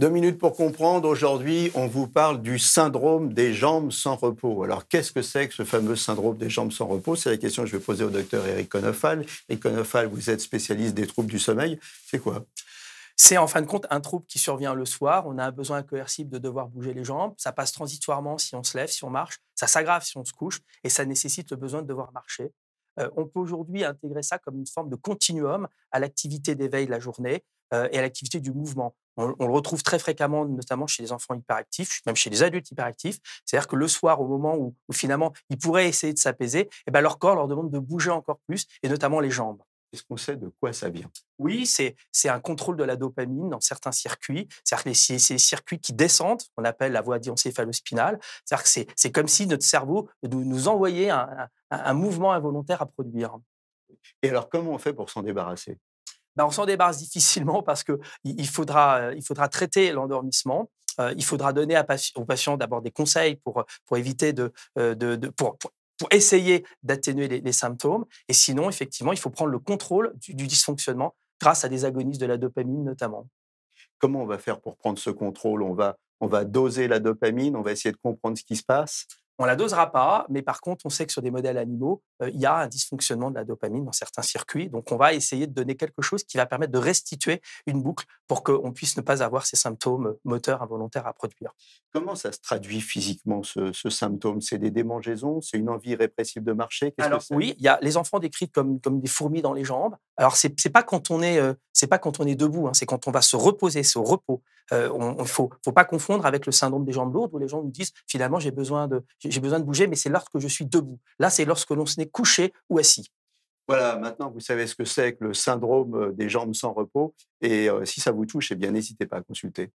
Deux minutes pour comprendre. Aujourd'hui, on vous parle du syndrome des jambes sans repos. Alors, qu'est-ce que c'est que ce fameux syndrome des jambes sans repos C'est la question que je vais poser au docteur Eric Conofal. Eric Conofal, vous êtes spécialiste des troubles du sommeil. C'est quoi c'est en fin de compte un trouble qui survient le soir. On a un besoin coercible de devoir bouger les jambes. Ça passe transitoirement si on se lève, si on marche. Ça s'aggrave si on se couche. Et ça nécessite le besoin de devoir marcher on peut aujourd'hui intégrer ça comme une forme de continuum à l'activité d'éveil de la journée et à l'activité du mouvement. On, le retrouve très fréquemment, notamment chez les enfants hyperactifs, même chez les adultes hyperactifs. C'est-à-dire que le soir, au moment où, finalement ils pourraient essayer de s'apaiser, eh ben, leur corps leur demande de bouger encore plus, et notamment les jambes. Est-ce qu'on sait de quoi ça vient Oui, c'est, un contrôle de la dopamine dans certains circuits. cest c'est ces circuits qui descendent, qu'on appelle la voie diencéphalospinale. C'est-à-dire que c'est, comme si notre cerveau nous, envoyait un, mouvement involontaire à produire. Et alors, comment on fait pour s'en débarrasser ben, On s'en débarrasse difficilement parce qu'il il faudra, il faudra traiter l'endormissement euh, il faudra donner aux patients d'abord des conseils pour, pour éviter de, euh, de, de pour, pour essayer d'atténuer les, symptômes. Et sinon, effectivement, il faut prendre le contrôle du, du dysfonctionnement grâce à des agonistes de la dopamine notamment. Comment on va faire pour prendre ce contrôle On va on va doser la dopamine, on va essayer de comprendre ce qui se passe. On la dosera pas, mais par contre, on sait que sur des modèles animaux, euh, il y a un dysfonctionnement de la dopamine dans certains circuits. Donc, on va essayer de donner quelque chose qui va permettre de restituer une boucle pour qu'on puisse ne pas avoir ces symptômes euh, moteurs involontaires à produire. Comment ça se traduit physiquement, ce, symptôme C'est des démangeaisons C'est une envie répressive de marcher oui, il y a les enfants décrits comme, des fourmis dans les jambes. Alors, c'est n'est pas, quand on est, euh, pas quand on est debout, hein, c'est quand on va se reposer, c'est au repos. Il ne faut, faut pas confondre avec le syndrome des jambes lourdes où les gens nous disent finalement, j'ai besoin de j'ai besoin de bouger, mais c'est lorsque je suis debout. Là, c'est lorsque l'on se n'est couché ou assis. Voilà, maintenant vous savez ce que c'est que le syndrome euh, des jambes sans repos. Et euh, si ça vous touche, eh bien n'hésitez pas à consulter.